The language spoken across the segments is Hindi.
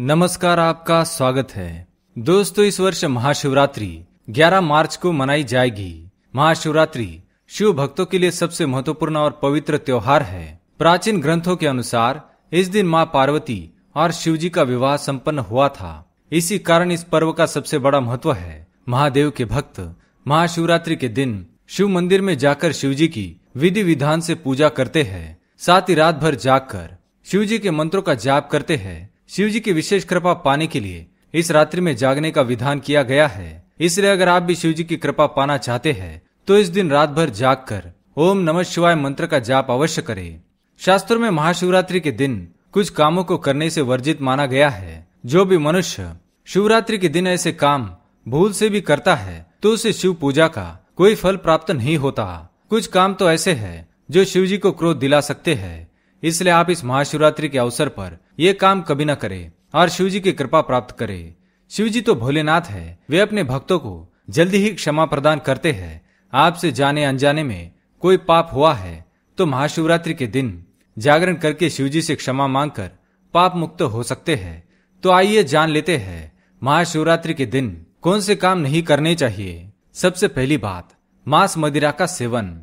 नमस्कार आपका स्वागत है दोस्तों इस वर्ष महाशिवरात्रि 11 मार्च को मनाई जाएगी महाशिवरात्रि शिव भक्तों के लिए सबसे महत्वपूर्ण और पवित्र त्योहार है प्राचीन ग्रंथों के अनुसार इस दिन माँ पार्वती और शिव जी का विवाह संपन्न हुआ था इसी कारण इस पर्व का सबसे बड़ा महत्व है महादेव के भक्त महाशिवरात्रि के दिन शिव मंदिर में जाकर शिव जी की विधि विधान से पूजा करते हैं साथ ही रात भर जाकर शिव जी के मंत्रों का जाप करते हैं शिव जी की विशेष कृपा पाने के लिए इस रात्रि में जागने का विधान किया गया है इसलिए अगर आप भी शिव जी की कृपा पाना चाहते हैं तो इस दिन रात भर जाग कर ओम नमः शिवाय मंत्र का जाप अवश्य करें शास्त्रों में महाशिवरात्रि के दिन कुछ कामों को करने से वर्जित माना गया है जो भी मनुष्य शिवरात्रि के दिन ऐसे काम भूल से भी करता है तो उसे शिव पूजा का कोई फल प्राप्त नहीं होता कुछ काम तो ऐसे है जो शिव जी को क्रोध दिला सकते हैं इसलिए आप इस महाशिवरात्रि के अवसर पर ये काम कभी न करें और शिव जी की कृपा प्राप्त करें शिव जी तो भोलेनाथ है वे अपने भक्तों को जल्दी ही क्षमा प्रदान करते हैं आपसे जाने अनजाने में कोई पाप हुआ है तो महाशिवरात्रि के दिन जागरण करके शिव जी से क्षमा मांगकर पाप मुक्त हो सकते हैं तो आइए जान लेते हैं महाशिवरात्रि के दिन कौन से काम नहीं करने चाहिए सबसे पहली बात मांस मदिरा का सेवन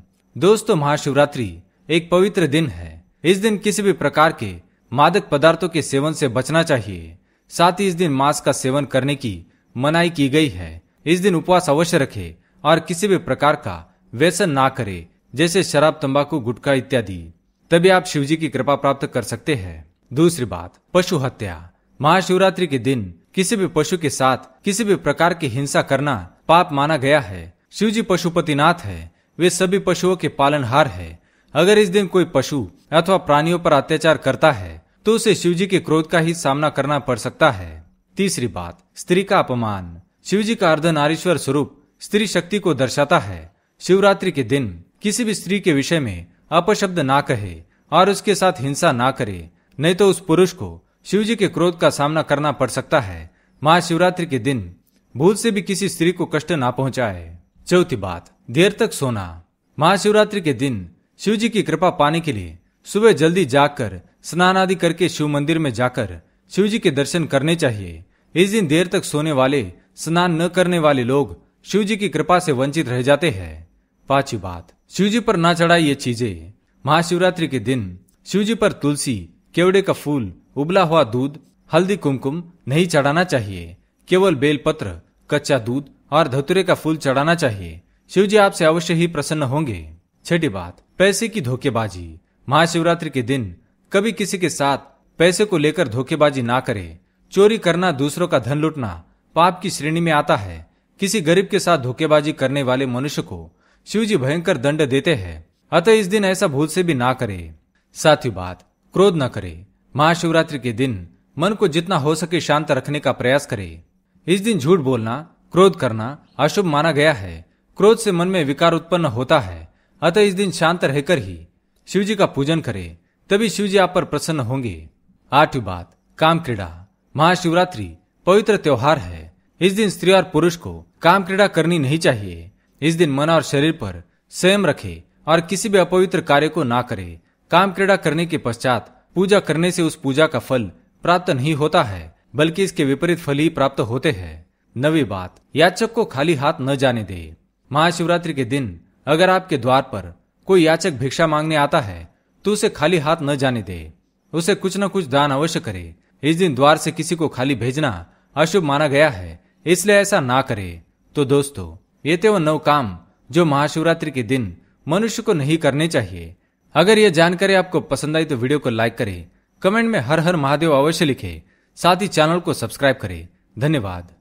दोस्तों महाशिवरात्रि एक पवित्र दिन है इस दिन किसी भी प्रकार के मादक पदार्थों के सेवन से बचना चाहिए साथ ही इस दिन मांस का सेवन करने की मनाही की गई है इस दिन उपवास अवश्य रखे और किसी भी प्रकार का व्यसन ना करे जैसे शराब तंबाकू गुटखा इत्यादि तभी आप शिवजी की कृपा प्राप्त कर सकते हैं दूसरी बात पशु हत्या महाशिवरात्रि के दिन किसी भी पशु के साथ किसी भी प्रकार की हिंसा करना पाप माना गया है शिवजी पशुपतिनाथ है वे सभी पशुओं के पालनहार है अगर इस दिन कोई पशु अथवा प्राणियों पर अत्याचार करता है तो उसे शिवजी के क्रोध का ही सामना करना पड़ सकता है तीसरी बात स्त्री का अपमान शिवजी का अर्ध नारीश्वर स्वरूप स्त्री शक्ति को दर्शाता है शिवरात्रि के दिन किसी भी स्त्री के विषय में अपशब्द ना कहे और उसके साथ हिंसा ना करे नहीं तो उस पुरुष को शिवजी के क्रोध का सामना करना पड़ सकता है महाशिवरात्रि के दिन भूल से भी किसी स्त्री को कष्ट ना पहुंचाए चौथी बात देर तक सोना महाशिवरात्रि के दिन शिव जी की कृपा पाने के लिए सुबह जल्दी जाकर स्नान आदि करके शिव मंदिर में जाकर शिव जी के दर्शन करने चाहिए इस दिन देर तक सोने वाले स्नान न करने वाले लोग शिव जी की कृपा से वंचित रह जाते हैं पांचवी बात शिव जी पर ना चढ़ाई ये चीजें महाशिवरात्रि के दिन शिव जी पर तुलसी केवड़े का फूल उबला हुआ दूध हल्दी कुमकुम नहीं चढ़ाना चाहिए केवल बेलपत्र कच्चा दूध और धतुरे का फूल चढ़ाना चाहिए शिव जी आपसे अवश्य ही प्रसन्न होंगे छठी बात पैसे की धोखेबाजी महाशिवरात्रि के दिन कभी किसी के साथ पैसे को लेकर धोखेबाजी ना करे चोरी करना दूसरों का धन लूटना पाप की श्रेणी में आता है किसी गरीब के साथ धोखेबाजी करने वाले मनुष्य को शिवजी भयंकर दंड देते हैं अतः इस दिन ऐसा भूल से भी ना करे ही बात क्रोध न करे महाशिवरात्रि के दिन मन को जितना हो सके शांत रखने का प्रयास करे इस दिन झूठ बोलना क्रोध करना अशुभ माना गया है क्रोध से मन में विकार उत्पन्न होता है अतः इस दिन शांत रहकर ही शिव जी का पूजन करें तभी शिव जी आप पर प्रसन्न होंगे आठवीं बात काम क्रीड़ा महाशिवरात्रि पवित्र त्योहार है इस दिन स्त्री और पुरुष को काम क्रीड़ा करनी नहीं चाहिए इस दिन मन और शरीर पर स्वयं रखे और किसी भी अपवित्र कार्य को ना करे काम क्रीड़ा करने के पश्चात पूजा करने से उस पूजा का फल प्राप्त नहीं होता है बल्कि इसके विपरीत फल ही प्राप्त होते हैं नवी बात याचक को खाली हाथ न जाने दे महाशिवरात्रि के दिन अगर आपके द्वार पर कोई याचक भिक्षा मांगने आता है तो उसे खाली हाथ न जाने दे उसे कुछ न कुछ दान अवश्य करे इस दिन द्वार से किसी को खाली भेजना अशुभ माना गया है इसलिए ऐसा ना करे तो दोस्तों ये थे वो तो नव काम जो महाशिवरात्रि के दिन मनुष्य को नहीं करने चाहिए अगर यह जानकारी आपको पसंद आई तो वीडियो को लाइक करें कमेंट में हर हर महादेव अवश्य लिखें साथ ही चैनल को सब्सक्राइब करें धन्यवाद